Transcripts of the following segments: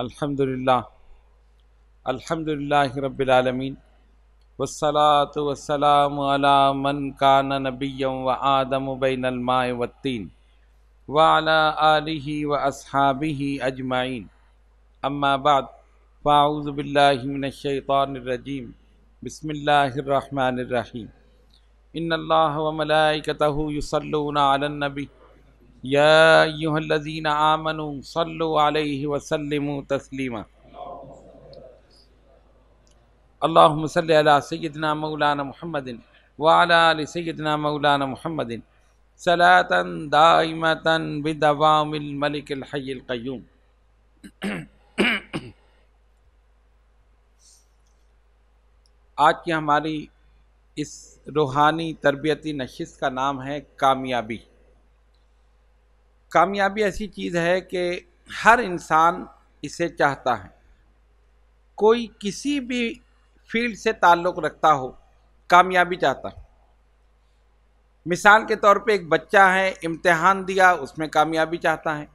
अल्हम्दुलिल्लाह अल्हम्दुलिल्लाह रब्बिलालमीन वसलात वसलाम अला मन कान नबीम व आदम बैनलमाए वत्तीन व अला आलिही व असहाबिही अजमाइन अम्माबाद फ़ाउज़बिल्लाशैतरजीम बसमिल्लर रहीम इन अल्लाह वमलाइकतः युसल्लून आलन्नबी या यूहलजीन आमनु सल्लु अलैहि वसल्लम तस्लीमा अल्लाहुम सल्ली अला मौलाना मुहम्मदिन व अला मौलाना मुहम्मदिन सलातन दाइमतन बिदवामिल मलिकिल हय्यिल कय्यूम आज की हमारी इस रूहानी तरबियती नशिस का नाम है कामयाबी कामयाबी ऐसी चीज़ है कि हर इंसान इसे चाहता है कोई किसी भी फील्ड से ताल्लुक़ रखता हो कामयाबी चाहता है मिसाल के तौर पे एक बच्चा है इम्तिहान दिया उसमें कामयाबी चाहता है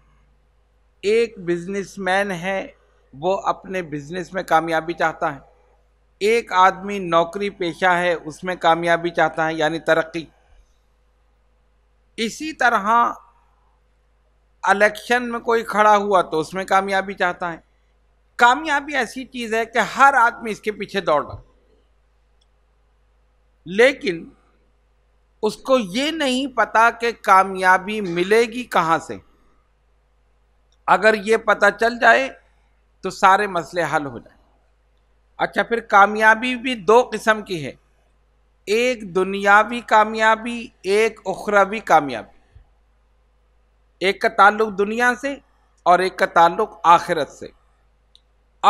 एक बिजनेसमैन है वो अपने बिजनेस में कामयाबी चाहता है एक आदमी नौकरी पेशा है उसमें कामयाबी चाहता है यानी तरक्की इसी तरह इलेक्शन में कोई खड़ा हुआ तो उसमें कामयाबी चाहता है कामयाबी ऐसी चीज़ है कि हर आदमी इसके पीछे दौड़ रहा लेकिन उसको ये नहीं पता कि कामयाबी मिलेगी कहाँ से अगर ये पता चल जाए तो सारे मसले हल हो जाए अच्छा फिर कामयाबी भी दो किस्म की है एक दुनियावी कामयाबी एक उखरावी कामयाबी एक का ताल्लुक दुनिया से और एक का ताल्लुक आखिरत से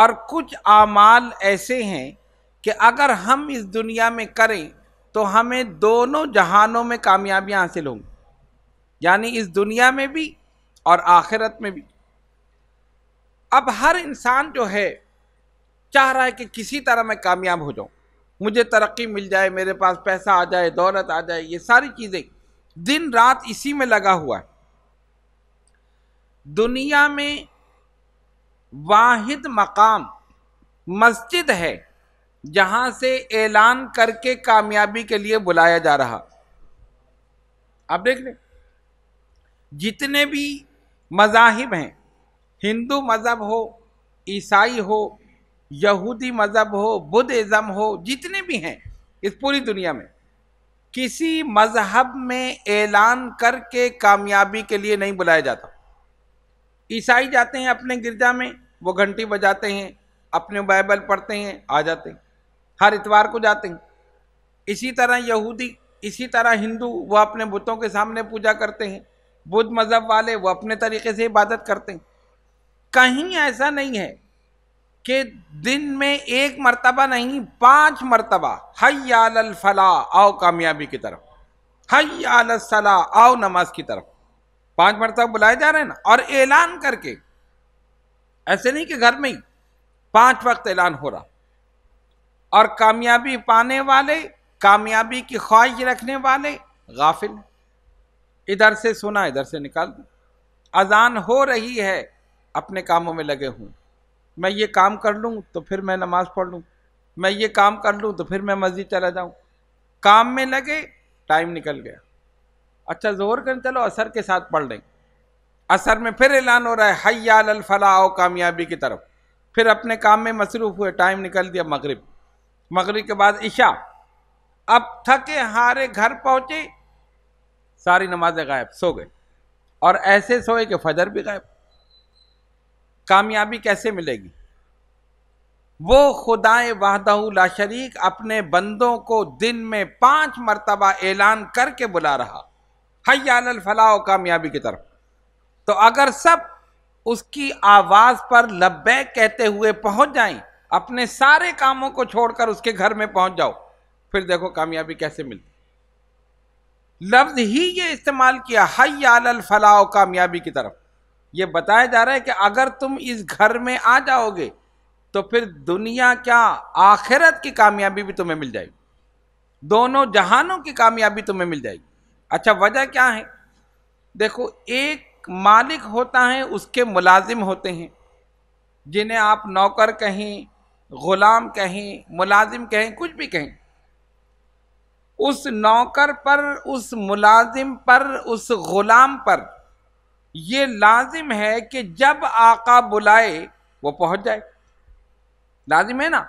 और कुछ आमाल ऐसे हैं कि अगर हम इस दुनिया में करें तो हमें दोनों जहानों में कामयाबियाँ हासिल होंगी यानी इस दुनिया में भी और आखिरत में भी अब हर इंसान जो है चाह रहा है कि किसी तरह मैं कामयाब हो जाऊं मुझे तरक्की मिल जाए मेरे पास पैसा आ जाए दौलत आ जाए ये सारी चीज़ें दिन रात इसी में लगा हुआ है दुनिया में वाहिद मकाम मस्जिद है जहां से ऐलान करके कामयाबी के लिए बुलाया जा रहा आप देख लें जितने भी मजाहिब हैं हिंदू मज़हब हो ईसाई हो यहूदी मज़हब हो बुद्धिज़म हो जितने भी हैं इस पूरी दुनिया में किसी मज़हब में ऐलान करके कामयाबी के लिए नहीं बुलाया जाता ईसाई जाते हैं अपने गिरजा में वो घंटी बजाते हैं अपने बाइबल पढ़ते हैं आ जाते हैं हर इतवार को जाते हैं इसी तरह यहूदी इसी तरह हिंदू वह अपने बुतों के सामने पूजा करते हैं बुद्ध मज़हब वाले वो अपने तरीके से इबादत करते हैं कहीं ऐसा नहीं है कि दिन में एक मरतबा नहीं पांच मरतबा आल फला आओ कामयाबी की तरफ आल सलाह आओ नमाज की तरफ पांच मरतब बुलाए जा रहे हैं ना और ऐलान करके ऐसे नहीं कि घर में ही पांच वक्त ऐलान हो रहा और कामयाबी पाने वाले कामयाबी की ख्वाहिश रखने वाले गाफिल इधर से सुना इधर से निकाल दू अजान हो रही है अपने कामों में लगे हूँ मैं ये काम कर लूँ तो फिर मैं नमाज़ पढ़ लूँ मैं ये काम कर लूँ तो फिर मैं मस्जिद चला जाऊँ काम में लगे टाइम निकल गया अच्छा जोर करें चलो असर के साथ पढ़ लें असर में फिर ऐलान हो रहा है हयाल अलफला आओ कामयाबी की तरफ फिर अपने काम में मसरूफ़ हुए टाइम निकल दिया मगरब मगरब के बाद ईशा अब थके हारे घर पहुँचे सारी नमाजें गायब सो गए और ऐसे सोए कि फजर भी गायब कामयाबी कैसे मिलेगी वो खुदाए वाहदाऊ ला शरीक अपने बंदों को दिन में पांच मरतबा ऐलान करके बुला रहा फला फलाह कामयाबी की तरफ तो अगर सब उसकी आवाज पर लब्बैक कहते हुए पहुंच जाएं अपने सारे कामों को छोड़कर उसके घर में पहुंच जाओ फिर देखो कामयाबी कैसे मिलती लफ्ज ही ये इस्तेमाल किया हयाल फलाह कामयाबी की तरफ ये बताया जा रहा है कि अगर तुम इस घर में आ जाओगे तो फिर दुनिया क्या आखिरत की कामयाबी भी तुम्हें मिल जाएगी दोनों जहानों की कामयाबी तुम्हें मिल जाएगी अच्छा वजह क्या है देखो एक मालिक होता है उसके मुलाजिम होते हैं जिन्हें आप नौकर कहें ग़ुलाम कहें मुलाजिम कहें कुछ भी कहें उस नौकर पर उस मुलाजिम पर उस ग़ुलाम पर यह लाजिम है कि जब आका बुलाए वो पहुंच जाए लाजिम है ना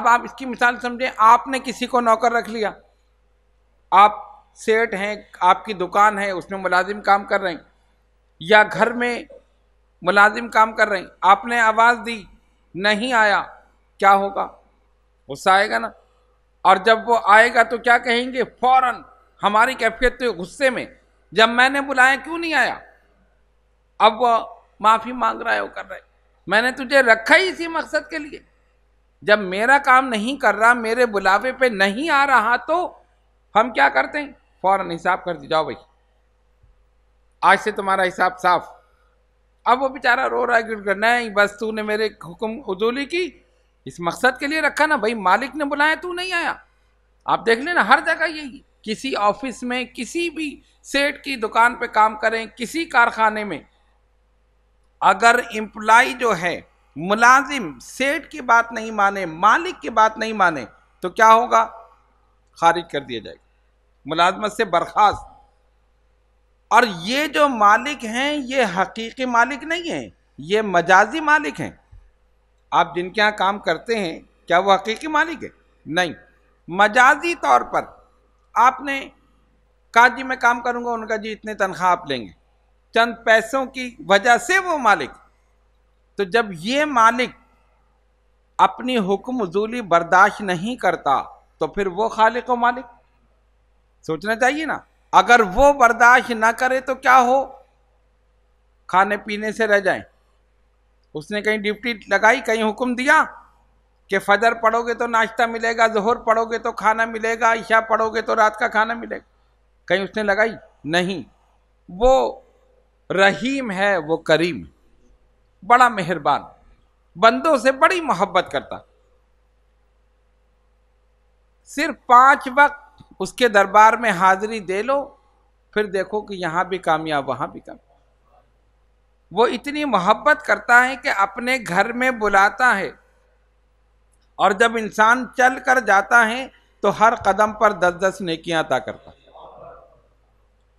अब आप इसकी मिसाल समझें आपने किसी को नौकर रख लिया आप सेठ हैं आपकी दुकान है उसमें मुलाजिम काम कर रहे हैं या घर में मुलाजिम काम कर रहे हैं आपने आवाज़ दी नहीं आया क्या होगा गुस्सा आएगा ना और जब वो आएगा तो क्या कहेंगे फौरन हमारी कैफियत तो गुस्से में जब मैंने बुलाया क्यों नहीं आया अब वो माफ़ी मांग रहा है वो कर रहा है मैंने तुझे रखा ही इसी मकसद के लिए जब मेरा काम नहीं कर रहा मेरे बुलावे पे नहीं आ रहा तो हम क्या करते हैं फ़ौरन हिसाब कर दी जाओ भाई आज से तुम्हारा हिसाब साफ अब वो बेचारा रो रहा है कि नहीं बस तूने मेरे हुक्म उदूली की इस मकसद के लिए रखा ना भाई मालिक ने बुलाया तू नहीं आया आप देख लेना हर जगह यही किसी ऑफिस में किसी भी सेठ की दुकान पे काम करें किसी कारखाने में अगर एम्प्लाई जो है मुलाजिम सेठ की बात नहीं माने मालिक की बात नहीं माने तो क्या होगा खारिज कर दिया जाएगा मुलाजमत से बर्खास्त और ये जो मालिक हैं ये हकीकी मालिक नहीं हैं ये मजाजी मालिक हैं आप जिनके यहाँ काम करते हैं क्या वो हकीकी मालिक है नहीं मजाजी तौर पर आपने कहा जी मैं काम करूँगा उनका जी इतने तनख्वाह आप लेंगे चंद पैसों की वजह से वो मालिक तो जब ये मालिक अपनी हुक्म जूली बर्दाश्त नहीं करता तो फिर वो खालिक व मालिक सोचना चाहिए ना अगर वो बर्दाश्त ना करे तो क्या हो खाने पीने से रह जाए उसने कहीं ड्यूटी लगाई कहीं हुक्म दिया कि फजर पढ़ोगे तो नाश्ता मिलेगा जहर पढ़ोगे तो खाना मिलेगा ईशा पढ़ोगे तो रात का खाना मिलेगा कहीं उसने लगाई नहीं वो रहीम है वो करीम बड़ा मेहरबान बंदों से बड़ी मोहब्बत करता सिर्फ पांच वक्त उसके दरबार में हाजिरी दे लो फिर देखो कि यहाँ भी कामयाब वहाँ भी कामयाब वो इतनी मोहब्बत करता है कि अपने घर में बुलाता है और जब इंसान चल कर जाता है तो हर कदम पर दस दस नेकियां अदा करता है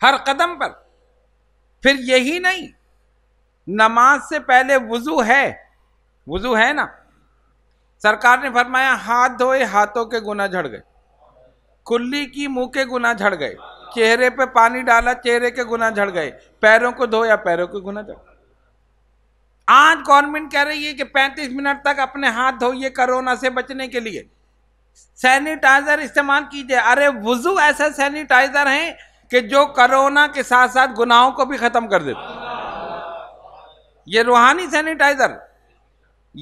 हर कदम पर फिर यही नहीं नमाज से पहले वज़ू है वज़ू है ना सरकार ने फरमाया हाथ धोए हाथों के गुना झड़ गए कुल्ली की मुंह के गुना झड़ गए चेहरे पे पानी डाला चेहरे के गुना झड़ गए पैरों को धोया पैरों के गुना झड़ आज गवर्नमेंट कह रही है कि 35 मिनट तक अपने हाथ धोइए कोरोना से बचने के लिए सैनिटाइजर इस्तेमाल कीजिए अरे वजू ऐसा सैनिटाइजर हैं कि जो कोरोना के साथ साथ गुनाहों को भी खत्म कर देते ये रूहानी सैनिटाइजर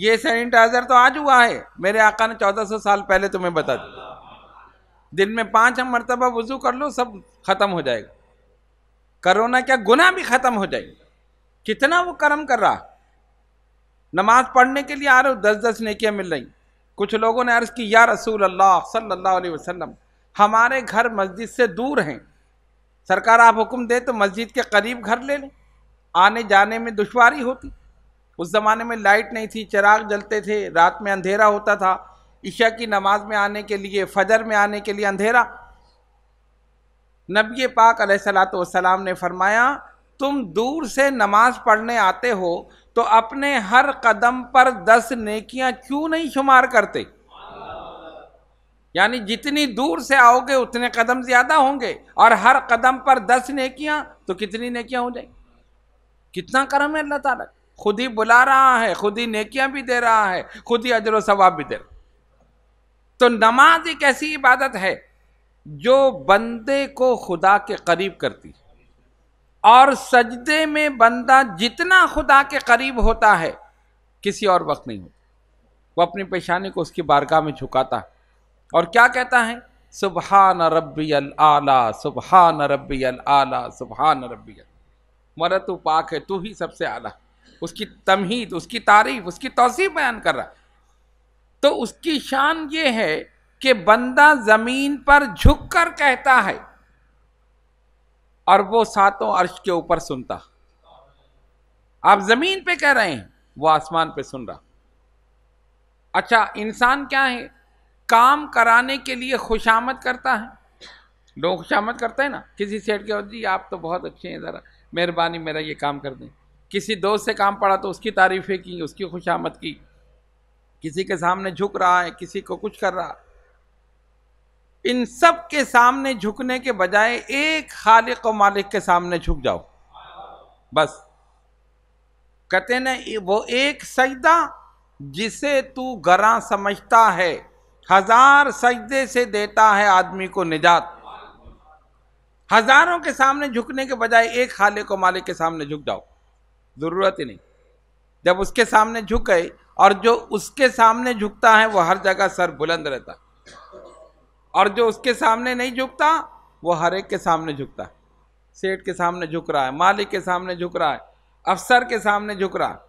ये सैनिटाइजर तो आज हुआ है मेरे आका ने 1400 साल पहले तुम्हें बता दिया दिन में पाँच हम मरतबा वज़ू कर लो सब ख़त्म हो जाएगा करोना क्या गुना भी ख़त्म हो जाएगा कितना वो कर्म कर रहा नमाज पढ़ने के लिए आ रहे हो दस दस नेकियां मिल रही कुछ लोगों ने अर्ज़ की या रसूल अल्लाह सल्लल्लाहु अलैहि वसल्लम हमारे घर मस्जिद से दूर हैं सरकार आप हुक्म दे तो मस्जिद के करीब घर ले लें आने जाने में दुशारी होती उस ज़माने में लाइट नहीं थी चिराग जलते थे रात में अंधेरा होता था ईशा की नमाज में आने के लिए फजर में आने के लिए अंधेरा नबी पाक सलाम ने फरमाया तुम दूर से नमाज पढ़ने आते हो तो अपने हर कदम पर दस नेकियां क्यों नहीं शुमार करते यानी जितनी दूर से आओगे उतने कदम ज़्यादा होंगे और हर कदम पर दस नेकियां तो कितनी नेकियां हो जाएंगी कितना करम है अल्लाह तुद ही बुला रहा है खुद ही नेकियां भी दे रहा है खुद ही अजर सवाब भी दे रहा तो नमाज एक ऐसी इबादत है जो बंदे को खुदा के करीब करती है और सजदे में बंदा जितना खुदा के करीब होता है किसी और वक्त नहीं होता वो अपनी पेशानी को उसकी बारगाह में झुकाता है और क्या कहता है सुबह न रबी आला सुबह न रबी आला सुबह न रबी अल मरत पाक है तू ही सबसे आला उसकी तमहीद उसकी तारीफ उसकी तोसीफ बयान कर रहा है तो उसकी शान ये है कि बंदा ज़मीन पर झुक कर कहता है और वो सातों अर्श के ऊपर सुनता आप ज़मीन पे कह रहे हैं वो आसमान पे सुन रहा अच्छा इंसान क्या है काम कराने के लिए खुशामद करता है लोग खुशामद करते हैं ना किसी सेठ के जी आप तो बहुत अच्छे हैं ज़रा मेहरबानी मेरा ये काम कर दें किसी दोस्त से काम पड़ा तो उसकी तारीफ़ें की उसकी खुशामद की किसी के सामने झुक रहा है किसी को कुछ कर रहा है इन सब के सामने झुकने के बजाय एक खालिक और मालिक के सामने झुक जाओ बस कहते ना वो एक सजदा जिसे तू गरा समझता है हजार सजदे से देता है आदमी को निजात हजारों के सामने झुकने के बजाय एक खालिक और मालिक के सामने झुक जाओ ज़रूरत ही नहीं जब उसके सामने झुक गए और जो उसके सामने झुकता है वो हर जगह सर बुलंद रहता और जो उसके सामने नहीं झुकता वो हर एक के सामने झुकता है सेठ के सामने झुक रहा है मालिक के सामने झुक रहा है अफसर के सामने झुक रहा है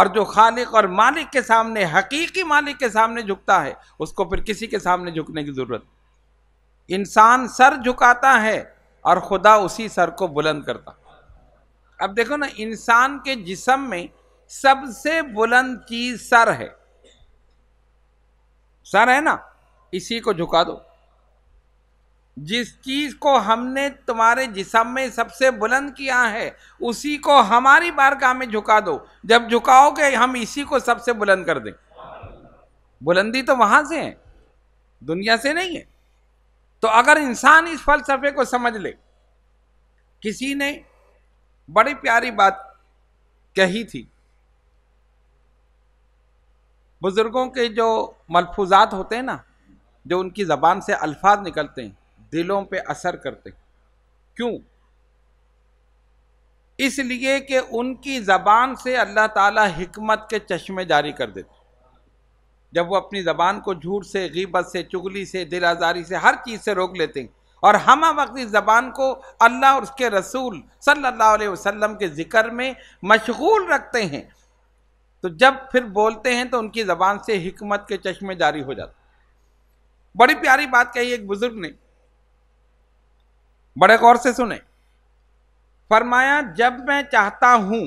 और जो खालिक और मालिक के सामने हकीकी मालिक के सामने झुकता है उसको फिर किसी के सामने झुकने की ज़रूरत इंसान सर झुकाता है और खुदा उसी सर को बुलंद करता अब देखो ना इंसान के जिसम में सबसे बुलंद चीज सर है सर है ना इसी को झुका दो जिस चीज को हमने तुम्हारे जिसम में सबसे बुलंद किया है उसी को हमारी बारगाह में झुका दो जब झुकाओगे हम इसी को सबसे बुलंद कर दें बुलंदी तो वहां से है दुनिया से नहीं है तो अगर इंसान इस फलसफे को समझ ले किसी ने बड़ी प्यारी बात कही थी बुज़ुर्गों के जो मलफूजात होते हैं ना जो उनकी ज़बान से अल्फाज निकलते हैं दिलों पे असर करते हैं क्यों इसलिए कि उनकी ज़बान से अल्लाह ताला हिकमत के चश्मे जारी कर देते जब वो अपनी ज़बान को झूठ से गीबत से चुगली से दिल आज़ारी से हर चीज़ से रोक लेते हैं और हम वक्त इस ज़बान को अल्लाह और उसके रसूल सल्लल्लाहु अलैहि वसल्लम के ज़िक्र में मशगूल रखते हैं तो जब फिर बोलते हैं तो उनकी ज़बान से हमत के चश्मे जारी हो जाते बड़ी प्यारी बात कही एक बुज़ुर्ग ने बड़े गौर से सुने फरमाया जब मैं चाहता हूँ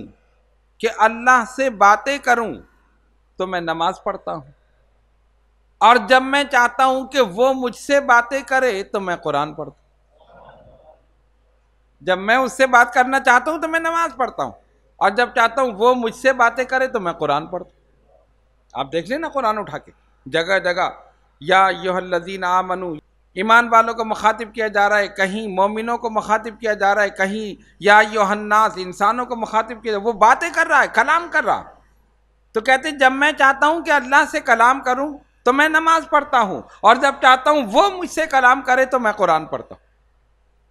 कि अल्लाह से बातें करूँ तो मैं नमाज पढ़ता हूँ और जब मैं चाहता हूँ कि वो मुझसे बातें करे तो मैं कुरान पढ़ता हूं जब मैं उससे बात करना चाहता हूँ तो मैं नमाज पढ़ता हूँ और जब चाहता हूँ वो मुझसे बातें करे तो मैं कुरान पढ़ता आप देख लें ना कुरान उठा के जगह जगह या योहल्लजीन आमनु ईमान वालों को मुखातिब किया जा रहा है कहीं मोमिनों को मुखातिब किया जा रहा है कहीं या योहन्नास इंसानों को मुखातिब किया वो बातें कर रहा है कलाम कर रहा है तो कहते जब मैं चाहता हूँ कि अल्लाह से कलाम करूँ तो मैं नमाज पढ़ता हूँ और जब चाहता हूँ वो मुझसे कलाम करे तो मैं कुरान पढ़ता हूँ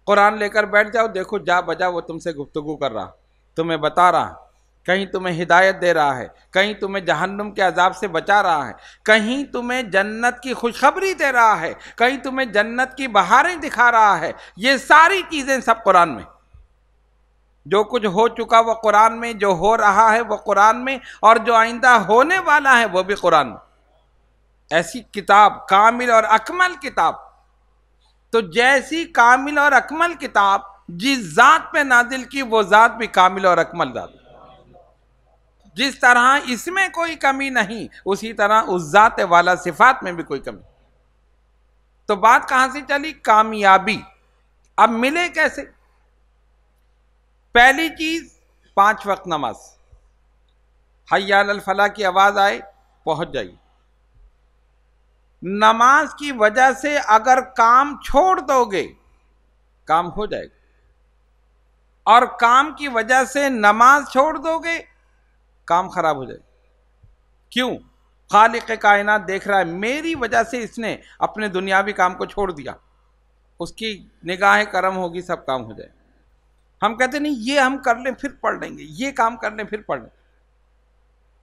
कुरान लेकर बैठ जाओ देखो जा बजा वो तुमसे गुफ्तगु कर रहा तुम्हें बता रहा है कहीं तुम्हें हिदायत दे रहा है कहीं तुम्हें जहन्नुम के अजाब से बचा रहा है कहीं तुम्हें जन्नत की खुशखबरी दे रहा है कहीं तुम्हें जन्नत की बहारें दिखा रहा है ये सारी चीज़ें सब कुरान में जो कुछ हो चुका वह कुरान में जो हो रहा है वह कुरान में और जो आइंदा होने वाला है वह भी कुरान में ऐसी किताब कामिल और अकमल किताब तो जैसी कामिल और अकमल किताब जिस ज़ात पे नाजिल की वो ज़ात भी कामिल और अकमल ज़ात जिस तरह इसमें कोई कमी नहीं उसी तरह उस ज़ात वाला सिफात में भी कोई कमी तो बात कहां से चली कामयाबी अब मिले कैसे पहली चीज पांच वक्त नमाज हयाल फला की आवाज आए पहुंच जाइए नमाज की वजह से अगर काम छोड़ दोगे काम हो जाएगा और काम की वजह से नमाज छोड़ दोगे काम खराब हो जाए क्यों खालिक कायनात देख रहा है मेरी वजह से इसने अपने दुनियावी काम को छोड़ दिया उसकी निगाहें कर्म होगी सब काम हो जाए हम कहते नहीं ये हम कर लें फिर पढ़ लेंगे ये काम कर लें फिर पढ़ लें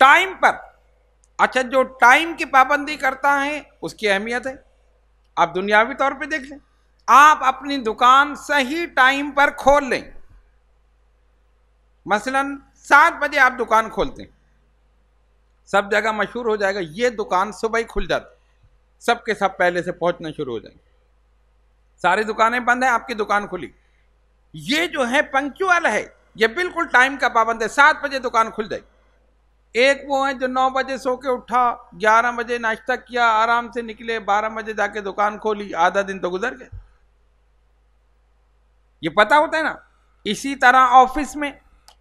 टाइम पर अच्छा जो टाइम की पाबंदी करता है उसकी अहमियत है आप दुनियावी तौर पे देख लें आप अपनी दुकान सही टाइम पर खोल लें मसलन सात बजे आप दुकान खोलते हैं सब जगह मशहूर हो जाएगा ये दुकान सुबह ही खुल जाती सब के सब पहले से पहुंचना शुरू हो जाएंगे सारी दुकानें बंद हैं आपकी दुकान खुली ये जो है पंक्चुअल है ये बिल्कुल टाइम का पाबंद है सात बजे दुकान खुल जाएगी एक वो है जो नौ बजे सो के उठा ग्यारह बजे नाश्ता किया आराम से निकले बारह बजे जाके दुकान खोली आधा दिन तो गुजर गया ये पता होता है ना इसी तरह ऑफिस में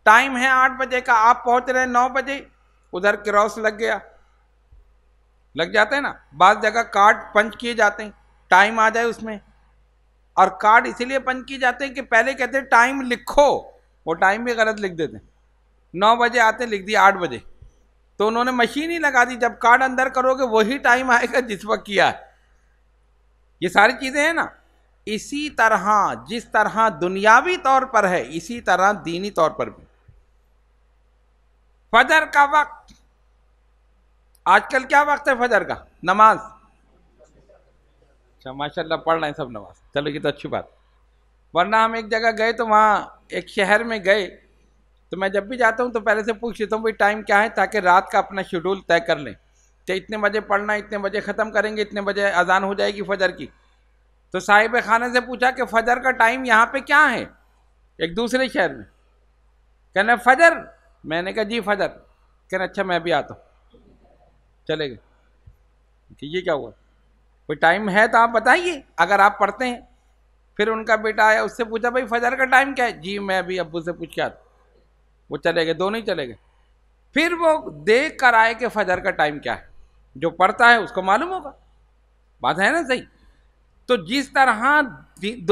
टाइम है आठ बजे का आप पहुंच रहे नौ बजे उधर क्रॉस लग गया लग जाते हैं ना बाद जगह कार्ड पंच किए जाते हैं टाइम आ जाए उसमें और कार्ड इसीलिए पंच किए जाते हैं कि पहले कहते हैं टाइम लिखो वो टाइम भी गलत लिख देते हैं नौ बजे आते लिख दिए आठ बजे तो उन्होंने मशीन ही लगा दी जब कार्ड अंदर करोगे वही टाइम आएगा जिस वक्त किया है ये सारी चीज़ें हैं ना इसी तरह जिस तरह दुनियावी तौर पर है इसी तरह दीनी तौर पर भी फजर का वक्त आजकल क्या वक्त है फजर का नमाज अच्छा माशाल्लाह पढ़ रहे हैं सब नमाज चलो ये तो अच्छी बात वरना हम एक जगह गए तो वहाँ एक शहर में गए तो मैं जब भी जाता हूँ तो पहले से पूछ लेता हूँ भाई टाइम क्या है ताकि रात का अपना शेड्यूल तय कर लें तो इतने बजे पढ़ना इतने बजे ख़त्म करेंगे इतने बजे अजान हो जाएगी फजर की तो साहिब खाना से पूछा कि फजर का टाइम यहाँ पे क्या है एक दूसरे शहर में कहना फजर मैंने कहा जी फजर कहना अच्छा मैं भी आता हूँ चले गए कि ये क्या हुआ कोई टाइम है तो आप बताइए अगर आप पढ़ते हैं फिर उनका बेटा आया उससे पूछा भाई फजर का टाइम क्या है जी मैं अभी अबू से पूछ के आता वो चले गए दोनों ही चले गए फिर वो देख कर आए कि फजर का टाइम क्या है जो पढ़ता है उसको मालूम होगा बात है ना सही तो जिस तरह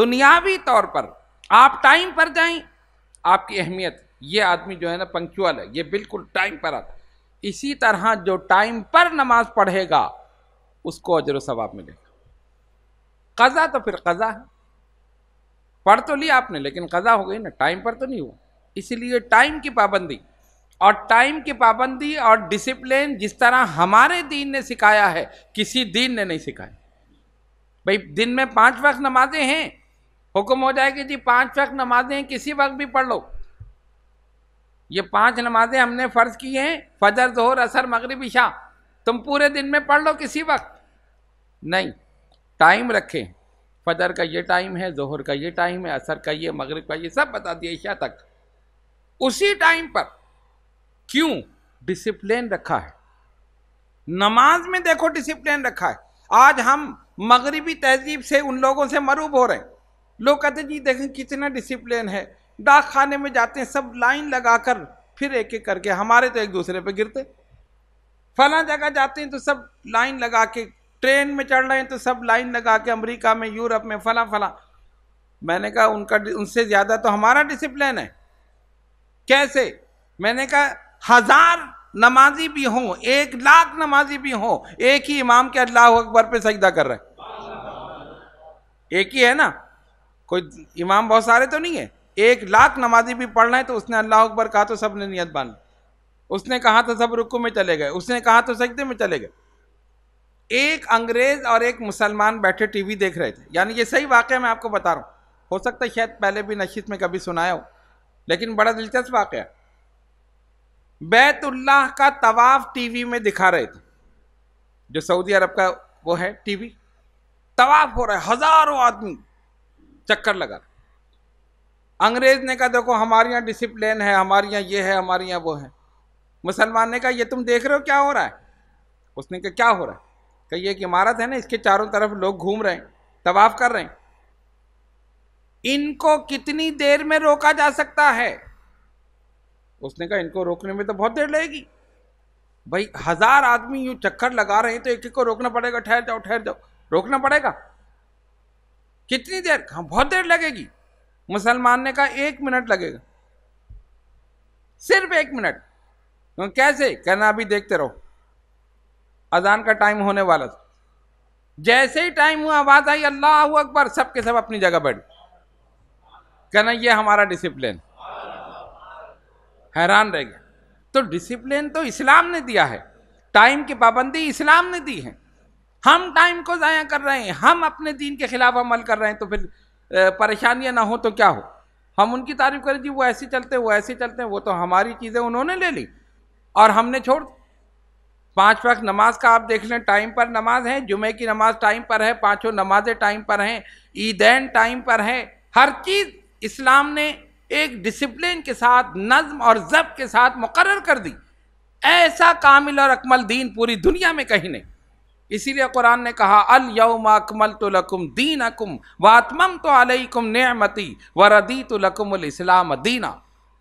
दुनियावी तौर पर आप टाइम पर जाएं आपकी अहमियत ये आदमी जो है ना पंक्चुअल है ये बिल्कुल टाइम पर आता इसी तरह जो टाइम पर नमाज पढ़ेगा उसको अजर सवाब मिलेगा कज़ा तो फिर कज़ा है पढ़ तो लिया आपने लेकिन कज़ा हो गई ना टाइम पर तो नहीं हुआ इसीलिए टाइम की पाबंदी और टाइम की पाबंदी और डिसिप्लिन जिस तरह हमारे दीन ने सिखाया है किसी दीन ने नहीं सिखाया भाई दिन में पांच वक्त नमाजें हैं हुक्म हो जाएगी जी पांच वक्त नमाजें किसी वक्त भी पढ़ लो ये पांच नमाजें हमने फ़र्ज की हैं फजर जहर असर मगरब इशा तुम पूरे दिन में पढ़ लो किसी वक्त नहीं टाइम रखें फजर का ये टाइम है जहर का ये टाइम है असर का ये मगरब का ये सब बता दिया ईशा तक उसी टाइम पर क्यों डिसिप्लिन रखा है नमाज में देखो डिसिप्लिन रखा है आज हम मगरबी तहजीब से उन लोगों से मरूब हो रहे हैं लोग कहते जी देखें कितना डिसिप्लिन है डाक खाने में जाते हैं सब लाइन लगाकर फिर एक एक करके हमारे तो एक दूसरे पे गिरते फला जगह जाते हैं तो सब लाइन लगा के ट्रेन में चढ़ रहे हैं तो सब लाइन लगा के अमेरिका में यूरोप में फला फला मैंने कहा उनका उनसे ज़्यादा तो हमारा डिसिप्लिन है कैसे मैंने कहा हज़ार नमाजी भी हों एक लाख नमाजी भी हों एक ही इमाम के अल्लाह अकबर पे सजदा कर रहे एक ही है ना कोई इमाम बहुत सारे तो नहीं है एक लाख नमाजी भी पढ़ना है तो उसने अल्लाह अकबर कहा तो सब ने नियत बांध ली उसने कहा तो सब रुकू में चले गए उसने कहा तो सजदे में चले गए एक अंग्रेज़ और एक मुसलमान बैठे टीवी देख रहे थे यानी ये सही वाक़ मैं आपको बता रहा हूँ हो सकता है शायद पहले भी नशीत में कभी सुनाया हो लेकिन बड़ा दिलचस्प वाक़ है बैतुल्लाह का तवाफ़ टीवी में दिखा रहे थे जो सऊदी अरब का वो है टीवी तवाफ़ हो रहा है हज़ारों आदमी चक्कर लगा रहे अंग्रेज ने कहा देखो हमारे यहाँ डिसिप्लिन है हमारे यहाँ ये है हमारे यहाँ वो है मुसलमान ने कहा ये तुम देख रहे हो क्या हो रहा है उसने कहा क्या हो रहा है कही एक इमारत है ना इसके चारों तरफ लोग घूम रहे हैं तवाफ कर रहे हैं इनको कितनी देर में रोका जा सकता है उसने कहा इनको रोकने में तो बहुत देर लगेगी भाई हजार आदमी यूं चक्कर लगा रहे हैं तो एक एक को रोकना पड़ेगा ठहर जाओ ठहर जाओ रोकना पड़ेगा कितनी देर हाँ बहुत देर लगेगी मुसलमान ने कहा एक मिनट लगेगा सिर्फ एक मिनट तो कैसे कहना अभी देखते रहो अजान का टाइम होने वाला था जैसे ही टाइम हुआ आवाज़ आई अल्लाह अकबर सब के सब अपनी जगह बैठ कहना ये हमारा डिसिप्लिन हैरान रह गया तो डिसिप्लिन तो इस्लाम ने दिया है टाइम की पाबंदी इस्लाम ने दी है हम टाइम को ज़ाया कर रहे हैं हम अपने दीन के खिलाफ अमल कर रहे हैं तो फिर परेशानियाँ ना हो तो क्या हो हम उनकी तारीफ करें जी वो ऐसे चलते हैं वो ऐसे चलते हैं वो तो हमारी चीज़ें उन्होंने ले ली और हमने छोड़ पांच वक्त नमाज का आप देख लें टाइम पर नमाज है जुमे की नमाज टाइम पर है पांचों नमाजें टाइम पर हैं ईदैन टाइम पर है हर चीज़ इस्लाम ने एक डिसिप्लिन के साथ नज्म और जब के साथ मुकर कर दी ऐसा कामिल और अकमल दीन पूरी दुनिया में कहीं नहीं इसीलिए कुरान ने कहा अल यौम अकमल तो लकुम दीन अकुम आत्मम तो अलकुम नमती रदी तो लकुमल इस्लाम दीना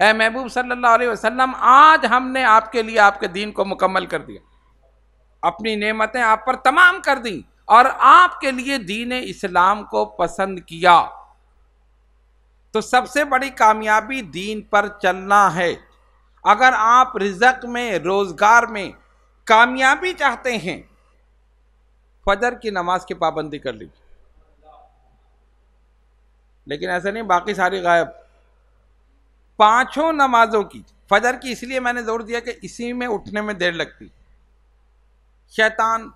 ए महबूब सल्लल्लाहु अलैहि वसल्लम आज हमने आपके लिए आपके दीन को मुकम्मल कर दिया अपनी नेमतें आप पर तमाम कर दी और आपके लिए दीन इस्लाम को पसंद किया तो सबसे बड़ी कामयाबी दीन पर चलना है अगर आप रिजक में रोज़गार में कामयाबी चाहते हैं फजर की नमाज की पाबंदी कर लीजिए लेकिन ऐसा नहीं बाकी सारी गायब पांचों नमाजों की फजर की इसलिए मैंने जोर दिया कि इसी में उठने में देर लगती शैतान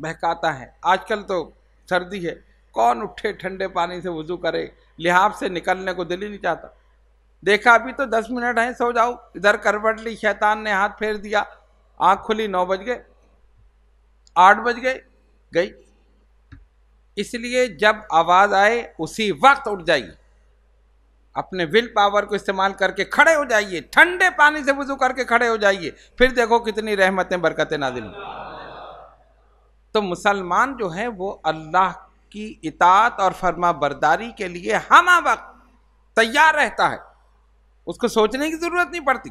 बहकाता है आजकल तो सर्दी है कौन उठे ठंडे पानी से वजू करे लिहाफ से निकलने को दिल ही नहीं चाहता देखा अभी तो दस मिनट हैं सो जाओ इधर करवट ली शैतान ने हाथ फेर दिया आँख खुली नौ बज गए आठ बज गए गई इसलिए जब आवाज़ आए उसी वक्त उठ जाइए अपने विल पावर को इस्तेमाल करके खड़े हो जाइए ठंडे पानी से वजू करके खड़े हो जाइए फिर देखो कितनी रहमतें बरकतें नाजिल तो मुसलमान जो है वो अल्लाह की इतात और फर्मा बरदारी के लिए हम वक्त तैयार रहता है उसको सोचने की ज़रूरत नहीं पड़ती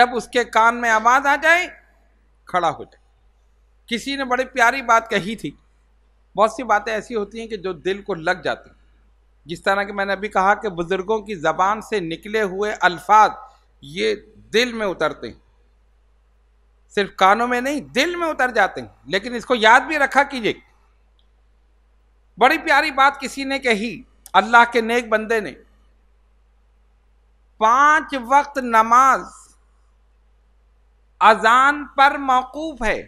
जब उसके कान में आवाज़ आ जाए खड़ा हो जाए किसी ने बड़ी प्यारी बात कही थी बहुत सी बातें ऐसी होती हैं कि जो दिल को लग जाती जिस तरह के मैंने अभी कहा कि बुज़ुर्गों की ज़बान से निकले हुए अल्फाज ये दिल में उतरते हैं सिर्फ कानों में नहीं दिल में उतर जाते हैं लेकिन इसको याद भी रखा कीजिए बड़ी प्यारी बात किसी ने कही अल्लाह के नेक बंदे ने पांच वक्त नमाज अजान पर मौकूफ है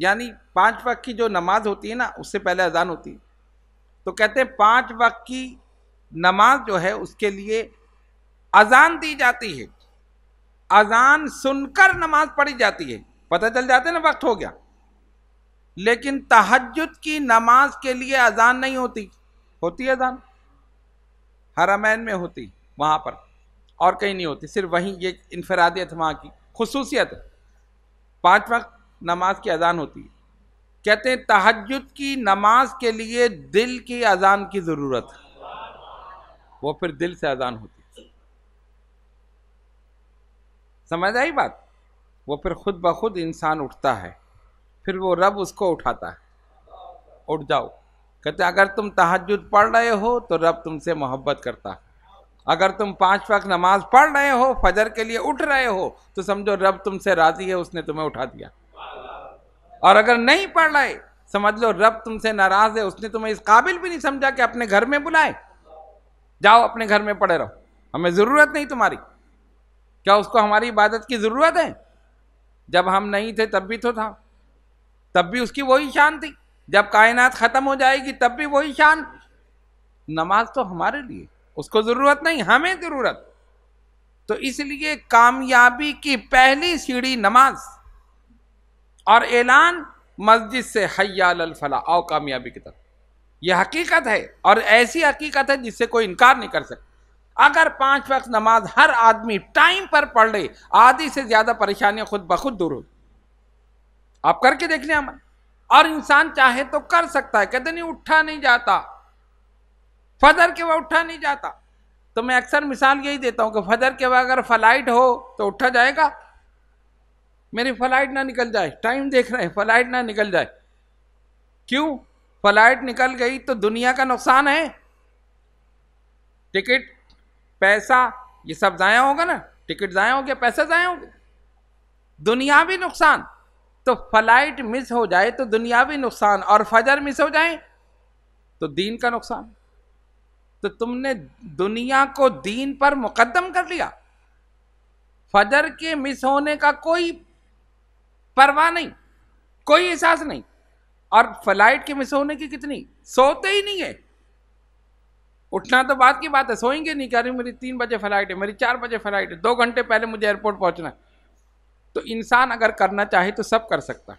यानी पांच वक्त की जो नमाज होती है ना उससे पहले अजान होती है तो कहते हैं पांच वक्त की नमाज जो है उसके लिए अजान दी जाती है अजान सुनकर नमाज पढ़ी जाती है पता चल जाता है ना वक्त हो गया लेकिन तहजद की नमाज के लिए अजान नहीं होती होती अजान हरामैन में होती वहाँ पर और कहीं नहीं होती सिर्फ वहीं ये इनफरादियत वहाँ की खसूसियत पाँच वक्त नमाज की अजान होती है कहते हैं तहजद की नमाज के लिए दिल की अजान की ज़रूरत है वो फिर दिल से अजान होती है समझ आई बात वो फिर खुद ब खुद इंसान उठता है फिर वो रब उसको उठाता है उठ जाओ कहते अगर तुम तहजद पढ़ रहे हो तो रब तुमसे मोहब्बत करता है अगर तुम पांच वक्त नमाज पढ़ रहे हो फजर के लिए उठ रहे हो तो समझो रब तुमसे राज़ी है उसने तुम्हें उठा दिया और अगर नहीं पढ़ रहे समझ लो रब तुमसे नाराज है उसने तुम्हें इस काबिल भी नहीं समझा कि अपने घर में बुलाए जाओ अपने घर में पढ़े रहो हमें ज़रूरत नहीं तुम्हारी क्या उसको हमारी इबादत की ज़रूरत है जब हम नहीं थे तब भी तो था तब भी उसकी वही शान थी जब कायनात ख़त्म हो जाएगी तब भी वही शान नमाज तो हमारे लिए उसको ज़रूरत नहीं हमें ज़रूरत तो इसलिए कामयाबी की पहली सीढ़ी नमाज़ और ऐलान मस्जिद से हयाल फला आओ कामयाबी की तरफ यह हकीकत है और ऐसी हकीकत है जिससे कोई इनकार नहीं कर सकता अगर पांच वक्त नमाज हर आदमी टाइम पर पढ़ ले आधी से ज़्यादा परेशानियां खुद बखुद दूर हो आप करके देख लें अमल और इंसान चाहे तो कर सकता है कहते नहीं उठा नहीं जाता फजर के वह उठा नहीं जाता तो मैं अक्सर मिसाल यही देता हूं कि फजर के वह अगर फ्लाइट हो तो उठा जाएगा मेरी फ्लाइट ना निकल जाए टाइम देख रहे हैं फ्लाइट ना निकल जाए क्यों फ्लाइट निकल गई तो दुनिया का नुकसान है टिकट पैसा ये सब ज़ाया होगा ना टिकट ज़ाया हो गया पैसा ज़ाया हो गया भी नुकसान तो फ्लाइट मिस हो जाए तो दुनिया भी नुकसान और फजर मिस हो जाए तो दीन का नुकसान तो तुमने दुनिया को दीन पर मुकदम कर लिया फजर के मिस होने का कोई परवाह नहीं कोई एहसास नहीं और फ्लाइट के मिस होने की कितनी सोते ही नहीं है उठना तो बात की बात है सोएंगे नहीं कह रही मेरी तीन बजे फ्लाइट है मेरी चार बजे फ्लाइट है दो घंटे पहले मुझे एयरपोर्ट पहुंचना है तो इंसान अगर करना चाहे तो सब कर सकता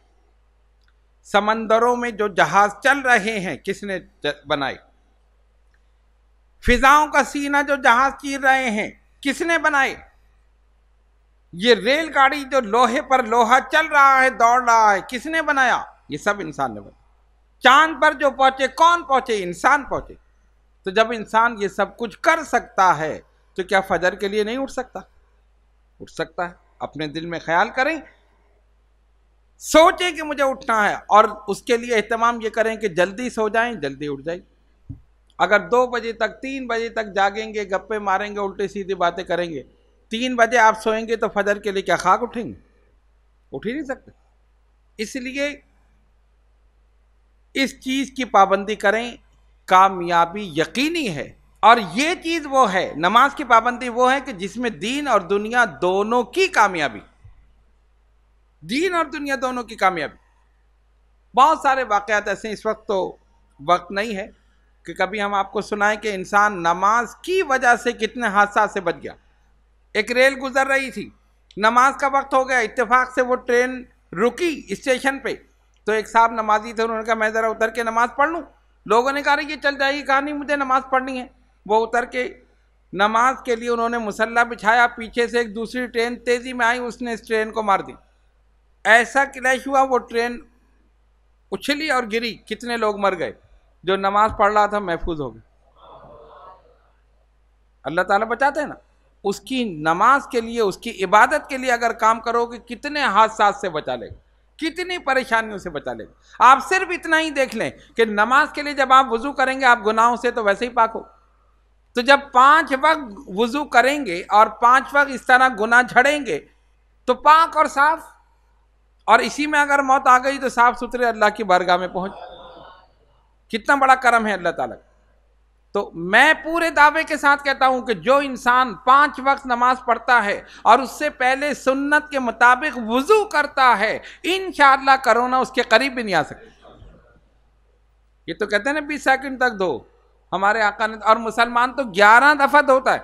समंदरों में जो जहाज चल रहे हैं किसने बनाए फिजाओं का सीना जो जहाज चीर रहे हैं किसने बनाए ये रेलगाड़ी जो लोहे पर लोहा चल रहा है दौड़ रहा है किसने बनाया ये सब इंसान ने बनाया चांद पर जो पहुंचे कौन पहुंचे इंसान पहुंचे तो जब इंसान ये सब कुछ कर सकता है तो क्या फजर के लिए नहीं उठ सकता उठ सकता है अपने दिल में ख्याल करें सोचें कि मुझे उठना है और उसके लिए अहतमाम ये करें कि जल्दी सो जाएं जल्दी उठ जाए अगर दो बजे तक तीन बजे तक जागेंगे गप्पे मारेंगे उल्टी सीधे बातें करेंगे तीन बजे आप सोएंगे तो फजर के लिए क्या खाक उठेंगे उठ ही नहीं सकते इसलिए इस चीज़ की पाबंदी करें कामयाबी यकीनी है और ये चीज़ वो है नमाज की पाबंदी वो है कि जिसमें दीन और दुनिया दोनों की कामयाबी दीन और दुनिया दोनों की कामयाबी बहुत सारे वाक़ात ऐसे इस वक्त तो वक्त नहीं है कि कभी हम आपको सुनाएं कि इंसान नमाज की वजह से कितने हादसा से बच गया एक रेल गुजर रही थी नमाज का वक्त हो गया इत्तेफाक से वो ट्रेन रुकी स्टेशन पे तो एक साहब नमाजी थे उन्होंने कहा मैं ज़रा उतर के नमाज़ पढ़ लूँ लोगों ने कहा रही ये चल जाएगी कहा नहीं मुझे नमाज़ पढ़नी है वो उतर के नमाज के लिए उन्होंने मुसल्ला बिछाया पीछे से एक दूसरी ट्रेन तेज़ी में आई उसने इस ट्रेन को मार दी ऐसा क्लैश हुआ वो ट्रेन उछली और गिरी कितने लोग मर गए जो नमाज़ पढ़ रहा था महफूज हो गए अल्लाह ताला बचाते हैं ना उसकी नमाज के लिए उसकी इबादत के लिए अगर काम करोगे कितने हादसा से बचा लेगा कितनी परेशानियों से बचा लेगा आप सिर्फ इतना ही देख लें कि नमाज के लिए जब आप वज़ू करेंगे आप गुनाहों से तो वैसे ही पाक हो तो जब पांच वक्त वज़ू करेंगे और पांच वक्त इस तरह गुनाह झड़ेंगे तो पाक और साफ और इसी में अगर मौत आ गई तो साफ सुथरे अल्लाह की बारगाह में पहुंच कितना बड़ा करम है अल्लाह ताला का तो मैं पूरे दावे के साथ कहता हूं कि जो इंसान पांच वक्त नमाज पढ़ता है और उससे पहले सुन्नत के मुताबिक वजू करता है इन करोना उसके करीब भी नहीं आ सकता ये तो कहते हैं ना बीस सेकंड तक दो हमारे आका ने और मुसलमान तो ग्यारह दफ़ा धोता है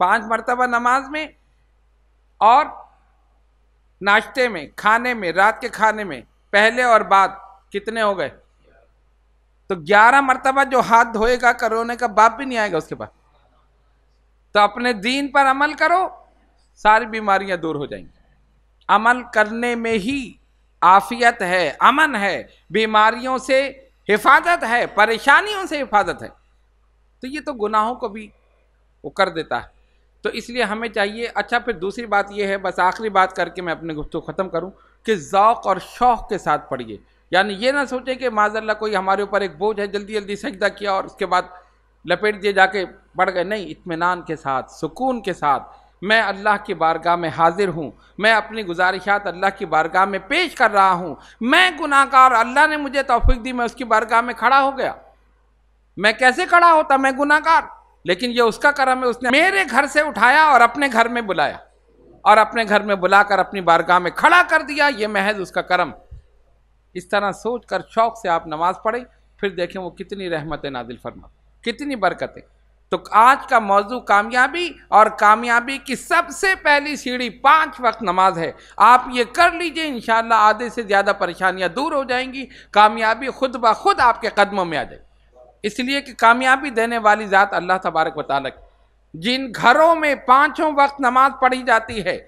पांच मरतबा नमाज में और नाश्ते में खाने में रात के खाने में पहले और बाद कितने हो गए तो ग्यारह मरतबा जो हाथ धोएगा करोने का बाप भी नहीं आएगा उसके पास तो अपने दीन पर अमल करो सारी बीमारियां दूर हो जाएंगी अमल करने में ही आफियत है अमन है बीमारियों से हिफाजत है परेशानियों से हिफाजत है तो ये तो गुनाहों को भी वो कर देता है तो इसलिए हमें चाहिए अच्छा फिर दूसरी बात यह है बस आखिरी बात करके मैं अपने गुफ्तु ख़त्म करूँ कि ओक़ और शौक़ के साथ पढ़िए यानी ये ना सोचें कि माजल्ला कोई हमारे ऊपर एक बोझ है जल्दी जल्दी सजदा किया और उसके बाद लपेट दिए जाके बढ़ गए नहीं इतमान के साथ सुकून के साथ मैं अल्लाह की बारगाह में हाजिर हूँ मैं अपनी गुजारिशात अल्लाह की बारगाह में पेश कर रहा हूँ मैं गुनाहगार अल्लाह ने मुझे तोफ़ी दी मैं उसकी बारगाह में खड़ा हो गया मैं कैसे खड़ा होता मैं गुनाहगार लेकिन ये उसका करम है उसने मेरे घर से उठाया और अपने घर में बुलाया और अपने घर में बुलाकर अपनी बारगाह में खड़ा कर दिया ये महज उसका करम इस तरह सोच कर शौक़ से आप नमाज़ पढ़ें फिर देखें वो कितनी रहमतें नादिल फरमा कितनी बरकतें तो आज का मौजू कामयाबी और कामयाबी की सबसे पहली सीढ़ी पांच वक्त नमाज है आप ये कर लीजिए इन आधे से ज़्यादा परेशानियां दूर हो जाएंगी कामयाबी खुद ब खुद आपके कदमों में आ जाए इसलिए कि कामयाबी देने वाली ज़ात अल्लाह तबारक वाली जिन घरों में पाँचों वक्त नमाज पढ़ी जाती है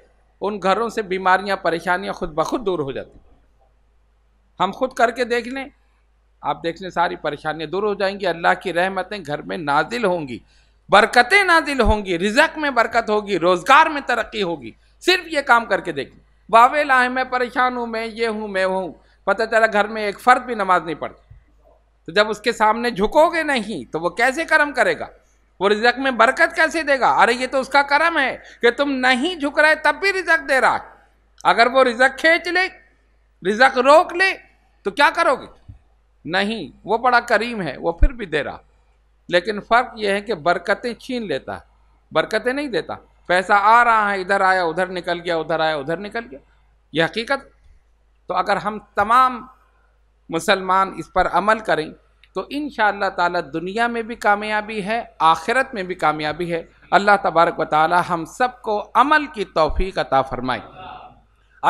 उन घरों से बीमारियाँ परेशानियाँ खुद ब खुद दूर हो जाती हैं हम खुद करके देख लें आप देख लें सारी परेशानियाँ दूर हो जाएंगी अल्लाह की रहमतें घर में नाजिल होंगी बरकतें नाजिल होंगी रिजक में बरकत होगी रोज़गार में तरक्की होगी सिर्फ ये काम करके लें वावे लाए मैं परेशान हूँ मैं ये हूँ मैं हूँ पता चला घर में एक फ़र्द भी नमाज नहीं पढ़ती तो जब उसके सामने झुकोगे नहीं तो वो कैसे कर्म करेगा वो रिजक में बरकत कैसे देगा अरे ये तो उसका कर्म है कि तुम नहीं झुक रहे तब भी रिजक दे रहा अगर वो रिजक खींच ले रिजक रोक ले तो क्या करोगे नहीं वो बड़ा करीम है वो फिर भी दे रहा लेकिन फ़र्क यह है कि बरकतें छीन लेता है बरकतें नहीं देता पैसा आ रहा है इधर आया उधर निकल गया उधर आया उधर निकल गया यह हकीकत तो अगर हम तमाम मुसलमान इस पर अमल करें तो इन ताला दुनिया में भी कामयाबी है आखिरत में भी कामयाबी है अल्लाह तबारक व ताली हम सबको अमल की तोफ़ी अता फ़रमाएँ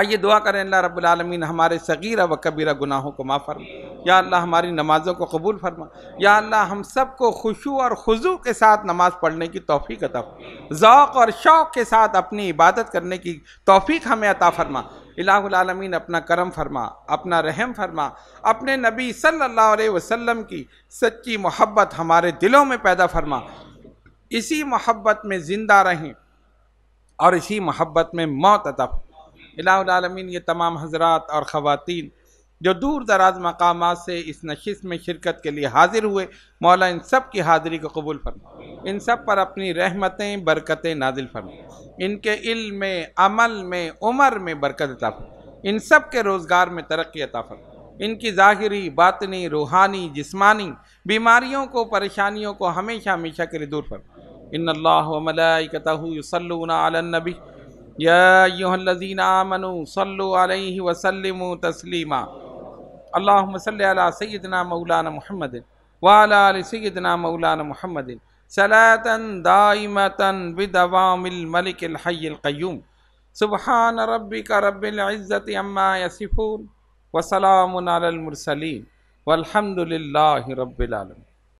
आइए दुआ करें अल्लाह रब्लमिन हमारे सगीरा व कबीरा गुनाहों को माफ़ फरमा या अल्लाह हमारी नमाज़ों को कबूल फरमा या अल्लाह हम सब को खुशू और खुजू के साथ नमाज़ पढ़ने की तोफ़ी अता ज़ौक़ और शौक़ के साथ अपनी इबादत करने की तोफ़ी हमें अता फरमा इलामीन अपना करम फरमा अपना रहम फरमा अपने नबी सल्लल्लाहु अलैहि वसल्लम की सच्ची मोहब्बत हमारे दिलों में पैदा फरमा इसी मोहब्बत में ज़िंदा रहें और इसी मोहब्बत में मौत अता फरमा अलामीन ये तमाम हजरात और ख़वान जो दूर दराज मकाम से इस नशस्त में शिरकत के लिए हाजिर हुए मौला इन सब की हाज़िरी को कबूल फरमा इन सब पर अपनी रहमतें बरकतें नाजिल फरमा इनके इल में अमल में उम्र में बरकत अताफर इन सब के रोज़गार में तरक्की अता इनकी ज़ाहरी बातनी रूहानी जिसमानी बीमारियों को परेशानियों को हमेशा हमेशा के लिए दूर फरमा इन अल्लाह मलाई यसल्लूना नबी याजीन आमनु सल्लि वसलम तस्लीमा अल्लाम